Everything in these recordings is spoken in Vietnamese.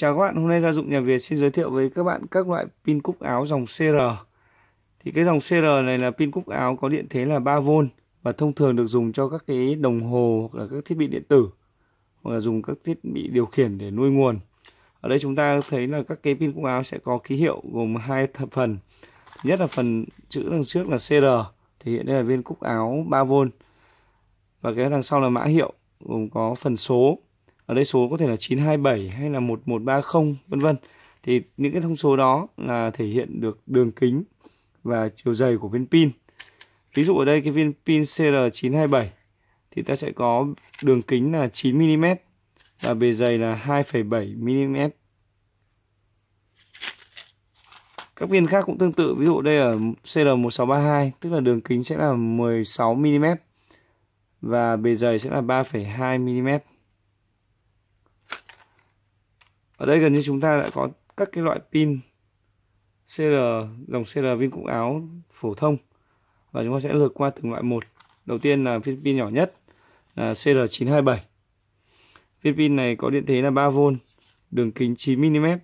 Chào các bạn, hôm nay gia dụng nhà Việt xin giới thiệu với các bạn các loại pin cúc áo dòng CR. Thì cái dòng CR này là pin cúc áo có điện thế là 3V và thông thường được dùng cho các cái đồng hồ hoặc là các thiết bị điện tử hoặc là dùng các thiết bị điều khiển để nuôi nguồn. Ở đây chúng ta thấy là các cái pin cúc áo sẽ có ký hiệu gồm hai thập phần. Thứ nhất là phần chữ đằng trước là CR thì hiện đây là viên cúc áo 3V và cái đằng sau là mã hiệu gồm có phần số ở đây số có thể là 927 hay là 1130 vân vân thì những cái thông số đó là thể hiện được đường kính và chiều dày của viên pin ví dụ ở đây cái viên pin CR927 thì ta sẽ có đường kính là 9mm và bề dày là 2,7mm các viên khác cũng tương tự ví dụ đây ở CR1632 tức là đường kính sẽ là 16mm và bề dày sẽ là 3,2mm ở đây gần như chúng ta đã có các cái loại pin CR dòng CR viên cúc áo phổ thông và chúng ta sẽ lượt qua từng loại một đầu tiên là viên pin nhỏ nhất là CR927 viên pin này có điện thế là 3V đường kính 9mm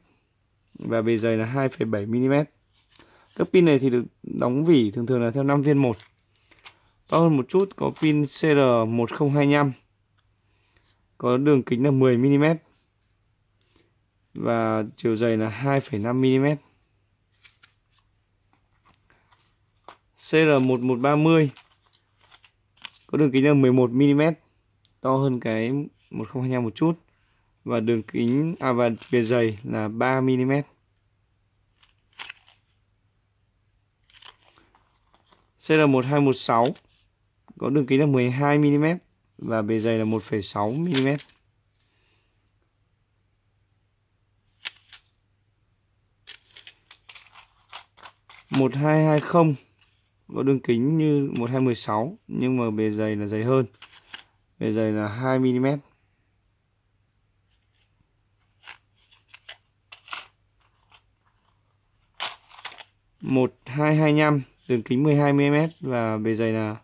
và bề dày là 2,7mm các pin này thì được đóng vỉ thường thường là theo 5 viên một to hơn một chút có pin CR1025 có đường kính là 10mm và chiều dày là 2,5 mm. CR1130 có đường kính là 11 mm, to hơn cái 1025 một chút và đường kính à và bề dày là 3 mm. CR1216 có đường kính là 12 mm và bề dày là 1,6 mm. 1220 có đường kính như 1216 nhưng mà bề dày là dày hơn bề dày là 2 mm một hai hai năm đường kính 12 mm và bề dày là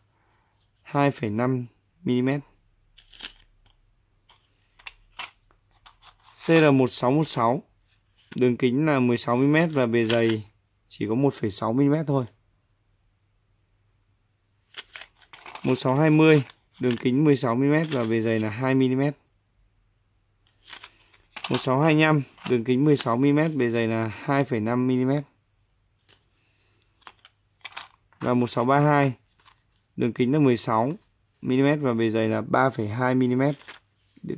2,5 mm cr sáu đường kính là 16 mm và bề dày chỉ có 1,6mm thôi 1620 đường kính 16mm và bề dày là 2mm 1625 đường kính 16mm bề dày là 2,5mm và 1632 đường kính là 16 mm và bề dày là 3,2 mm.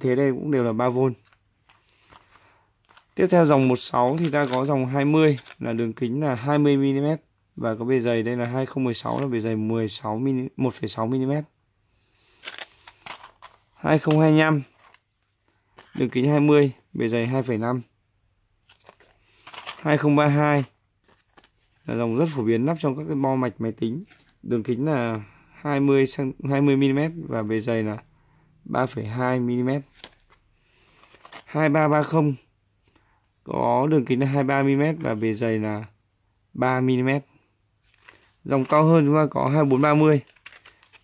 Thế đây cũng đều là 3V. Tiếp theo dòng 16 thì ta có dòng 20 là đường kính là 20mm và có bề dày đây là 2016 là bề dày 16 mm 1,6 mm. 2025 đường kính 20, bề dày 2,5. 2032 là dòng rất phổ biến lắp trong các cái bo mạch máy tính. Đường kính là 20 20 mm và bề dày là 3,2 mm. 2330 có đường kính là 23mm và bề dày là 3mm dòng cao hơn chúng ta có 2430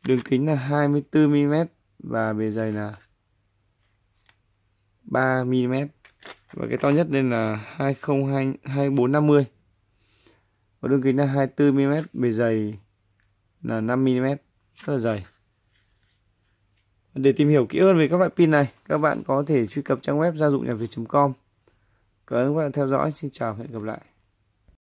đường kính là 24mm và bề dày là 3mm và cái to nhất lên là 2020 2450 có đường kính là 24mm bề dày là 5mm rất là dày để tìm hiểu kỹ hơn về các loại pin này các bạn có thể truy cập trang web gia dụng nhà việt.com Cảm ơn các bạn đã theo dõi. Xin chào và hẹn gặp lại.